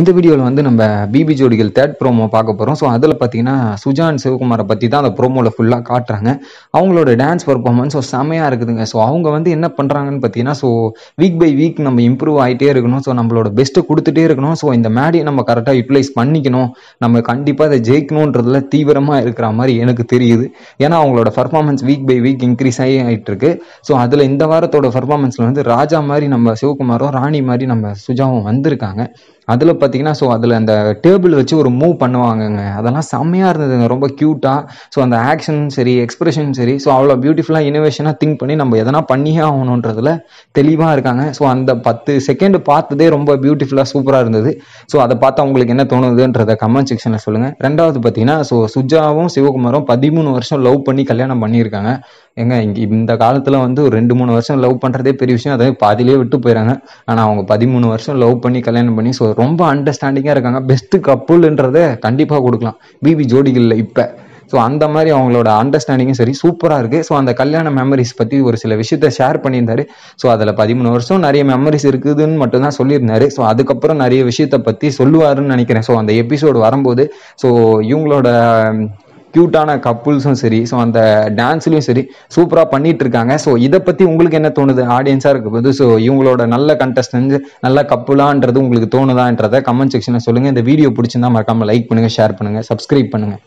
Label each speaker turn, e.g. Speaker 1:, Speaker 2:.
Speaker 1: இந்த வீடியோவில் வந்து நம்ம பிபி ஜோடிகள் தேர்ட் ப்ரோமோ பார்க்க போகிறோம் ஸோ அதில் பார்த்தீங்கன்னா சுஜான் சிவகுமாரை பற்றி தான் அந்த ப்ரோமோவில் ஃபுல்லாக காட்டுறாங்க அவங்களோட டான்ஸ் பர்ஃபார்மன்ஸ் ஸோ செமையாக இருக்குதுங்க ஸோ அவங்க வந்து என்ன பண்ணுறாங்கன்னு பார்த்தீங்கன்னா ஸோ வீக் பை வீக் நம்ம இம்ப்ரூவ் ஆகிட்டே இருக்கணும் ஸோ நம்மளோட பெஸ்ட்டு கொடுத்துட்டே இருக்கணும் ஸோ இந்த மேடியை நம்ம கரெக்டாக யூட்டிலைஸ் பண்ணிக்கணும் நம்ம கண்டிப்பாக அதை ஜெயிக்கணுன்றதுல தீவிரமாக இருக்கிற மாதிரி எனக்கு தெரியுது ஏன்னா அவங்களோட performance week by week increase ஆகி ஆகிட்டு இருக்கு ஸோ அதில் இந்த வாரத்தோட பர்ஃபார்மன்ஸில் வந்து ராஜா மாதிரி நம்ம சிவகுமாரும் ராணி மாதிரி நம்ம சுஜாவும் வந்திருக்காங்க அதில் பார்த்தீங்கன்னா ஸோ அதில் அந்த டேபிள் வச்சு ஒரு மூவ் பண்ணுவாங்கங்க அதெல்லாம் செம்மையாக இருந்ததுங்க ரொம்ப க்யூட்டாக ஸோ அந்த ஆக்ஷனும் சரி எக்ஸ்பிரஷனும் சரி ஸோ அவ்வளோ பியூட்டிஃபுல்லாக இனோவேஷனாக திங்க் பண்ணி நம்ம எதனா பண்ணியே ஆகணுன்றதுல தெளிவாக இருக்காங்க ஸோ அந்த பத்து செகண்ட் பார்த்ததே ரொம்ப பியூட்டிஃபுல்லாக சூப்பராக இருந்தது ஸோ அதை பார்த்தா உங்களுக்கு என்ன தோணுதுன்றத கமெண்ட் செக்ஷனில் சொல்லுங்கள் ரெண்டாவது பார்த்தீங்கன்னா ஸோ சுஜாவும் சிவகுமாரும் பதிமூணு வருஷம் லவ் பண்ணி கல்யாணம் பண்ணியிருக்காங்க எங்க இங்கே இந்த காலத்தில் வந்து ஒரு ரெண்டு மூணு வருஷம் லவ் பண்ணுறதே பெரிய விஷயம் அதாவது பாதிலேயே விட்டு போயிறாங்க ஆனால் அவங்க பதிமூணு வருஷம் லவ் பண்ணி கல்யாணம் பண்ணி ஸோ ரொம்ப அண்டர்ஸ்டாண்டிங்காக இருக்காங்க பெஸ்ட்டு கப்புல்ன்றதை கண்டிப்பாக கொடுக்கலாம் பிபி ஜோடிகளில் இப்போ ஸோ அந்த மாதிரி அவங்களோட அண்டர்ஸ்டாண்டிங்கும் சரி சூப்பராக இருக்குது ஸோ அந்த கல்யாண மெமரிஸ் பற்றி ஒரு சில விஷயத்த ஷேர் பண்ணியிருந்தாரு ஸோ அதில் பதிமூணு வருஷம் நிறைய மெமரிஸ் இருக்குதுன்னு மட்டும்தான் சொல்லியிருந்தாரு ஸோ அதுக்கப்புறம் நிறைய விஷயத்த பற்றி சொல்லுவாருன்னு நினைக்கிறேன் ஸோ அந்த எபிசோடு வரும்போது ஸோ இவங்களோட க்யூட்டான கப்புள்ஸும் சரி ஸோ அந்த டான்ஸ்லையும் சரி சூப்பராக பண்ணிட்டு இருக்காங்க ஸோ இதை பற்றி உங்களுக்கு என்ன தோணுது ஆடியன்ஸாக போது ஸோ இவங்களோட நல்ல கண்டஸ்டன்ஸ் நல்ல கப்புலான்றது உங்களுக்கு தோணுதான்றதை கமெண்ட் செக்ஷனில் சொல்லுங்கள் இந்த வீடியோ பிடிச்சிருந்தா மறக்காமல் லைக் பண்ணுங்கள் ஷேர் பண்ணுங்கள் சப்ஸ்கிரைப் பண்ணுங்கள்